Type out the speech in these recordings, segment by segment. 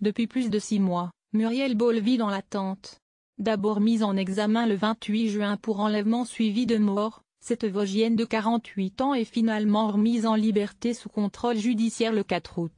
Depuis plus de six mois, Muriel Ball vit dans l'attente. D'abord mise en examen le 28 juin pour enlèvement suivi de mort, cette Vosgienne de 48 ans est finalement remise en liberté sous contrôle judiciaire le 4 août.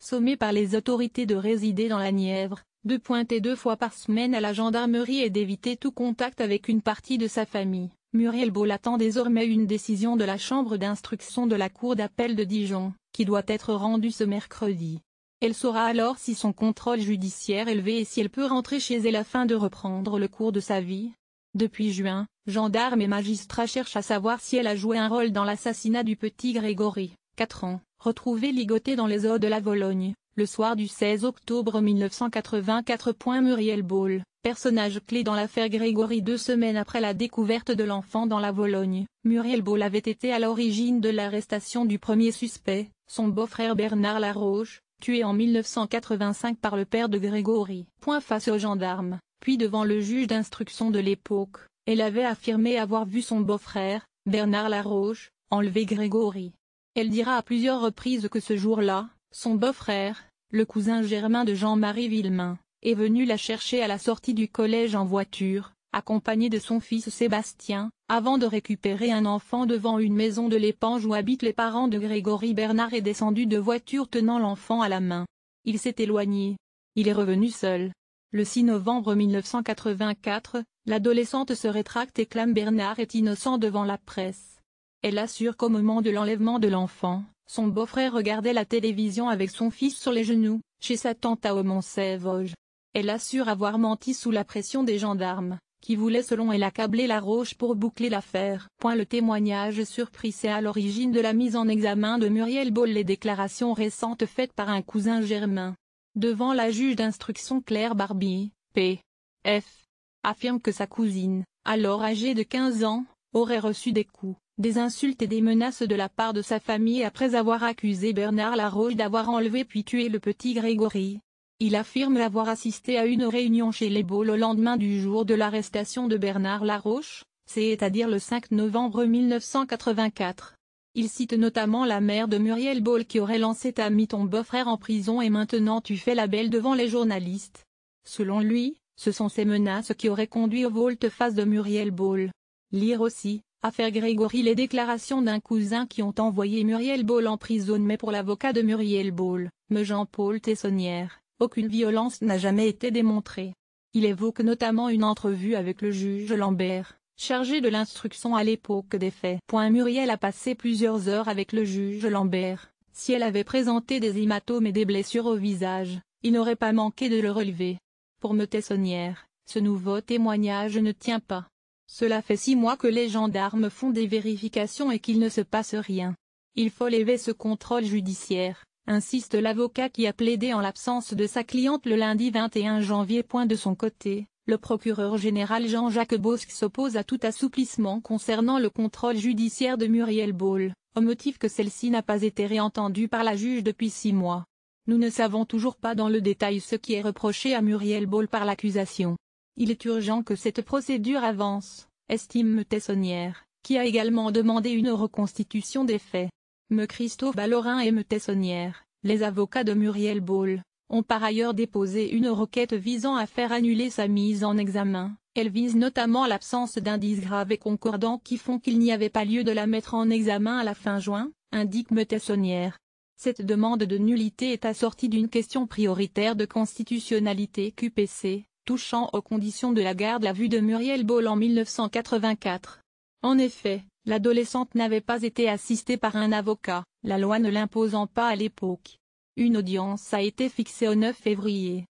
Sommée par les autorités de résider dans la Nièvre, de pointer deux fois par semaine à la gendarmerie et d'éviter tout contact avec une partie de sa famille, Muriel Ball attend désormais une décision de la chambre d'instruction de la cour d'appel de Dijon, qui doit être rendue ce mercredi. Elle saura alors si son contrôle judiciaire est levé et si elle peut rentrer chez elle afin de reprendre le cours de sa vie. Depuis juin, gendarmes et magistrats cherchent à savoir si elle a joué un rôle dans l'assassinat du petit Grégory, 4 ans, retrouvé ligoté dans les eaux de la Vologne, le soir du 16 octobre 1984. Muriel Ball, personnage clé dans l'affaire Grégory deux semaines après la découverte de l'enfant dans la Vologne, Muriel Ball avait été à l'origine de l'arrestation du premier suspect, son beau-frère Bernard Laroche, tué en 1985 par le père de Grégory. Point face aux gendarmes, puis devant le juge d'instruction de l'époque, elle avait affirmé avoir vu son beau-frère, Bernard Laroche, enlever Grégory. Elle dira à plusieurs reprises que ce jour-là, son beau-frère, le cousin germain de Jean-Marie Villemain, est venu la chercher à la sortie du collège en voiture, accompagné de son fils Sébastien, avant de récupérer un enfant devant une maison de l'épange où habitent les parents de Grégory Bernard est descendu de voiture tenant l'enfant à la main. Il s'est éloigné. Il est revenu seul. Le 6 novembre 1984, l'adolescente se rétracte et clame Bernard est innocent devant la presse. Elle assure qu'au moment de l'enlèvement de l'enfant, son beau-frère regardait la télévision avec son fils sur les genoux, chez sa tante à aumont sévoge Elle assure avoir menti sous la pression des gendarmes qui voulait selon elle accabler la roche pour boucler l'affaire. Point le témoignage surpris c'est à l'origine de la mise en examen de Muriel Boll les déclarations récentes faites par un cousin germain. Devant la juge d'instruction Claire Barbie, P. F. affirme que sa cousine, alors âgée de 15 ans, aurait reçu des coups, des insultes et des menaces de la part de sa famille après avoir accusé Bernard Laroche d'avoir enlevé puis tué le petit Grégory. Il affirme avoir assisté à une réunion chez les Beaux le lendemain du jour de l'arrestation de Bernard Laroche, c'est-à-dire le 5 novembre 1984. Il cite notamment la mère de Muriel Ball qui aurait lancé « ta mis ton beau-frère en prison et maintenant tu fais la belle devant les journalistes ». Selon lui, ce sont ces menaces qui auraient conduit au volte-face de Muriel Ball. Lire aussi, affaire Grégory les déclarations d'un cousin qui ont envoyé Muriel Ball en prison mais pour l'avocat de Muriel Ball, me Jean-Paul Tessonnière, aucune violence n'a jamais été démontrée. Il évoque notamment une entrevue avec le juge Lambert, chargé de l'instruction à l'époque des faits. Point Muriel a passé plusieurs heures avec le juge Lambert. Si elle avait présenté des hématomes et des blessures au visage, il n'aurait pas manqué de le relever. Pour me Tessonnière, ce nouveau témoignage ne tient pas. Cela fait six mois que les gendarmes font des vérifications et qu'il ne se passe rien. Il faut lever ce contrôle judiciaire insiste l'avocat qui a plaidé en l'absence de sa cliente le lundi 21 janvier. De son côté, le procureur général Jean-Jacques Bosque s'oppose à tout assouplissement concernant le contrôle judiciaire de Muriel Ball, au motif que celle-ci n'a pas été réentendue par la juge depuis six mois. Nous ne savons toujours pas dans le détail ce qui est reproché à Muriel Ball par l'accusation. Il est urgent que cette procédure avance, estime Tessonnière, qui a également demandé une reconstitution des faits. Me Christophe Ballorin et Me Tessonnière, les avocats de Muriel Ball, ont par ailleurs déposé une requête visant à faire annuler sa mise en examen. Elle vise notamment l'absence d'indices graves et concordants qui font qu'il n'y avait pas lieu de la mettre en examen à la fin juin, indique Me Tessonnière. Cette demande de nullité est assortie d'une question prioritaire de constitutionnalité QPC, touchant aux conditions de la garde à vue de Muriel Ball en 1984. En effet, L'adolescente n'avait pas été assistée par un avocat, la loi ne l'imposant pas à l'époque. Une audience a été fixée au 9 février.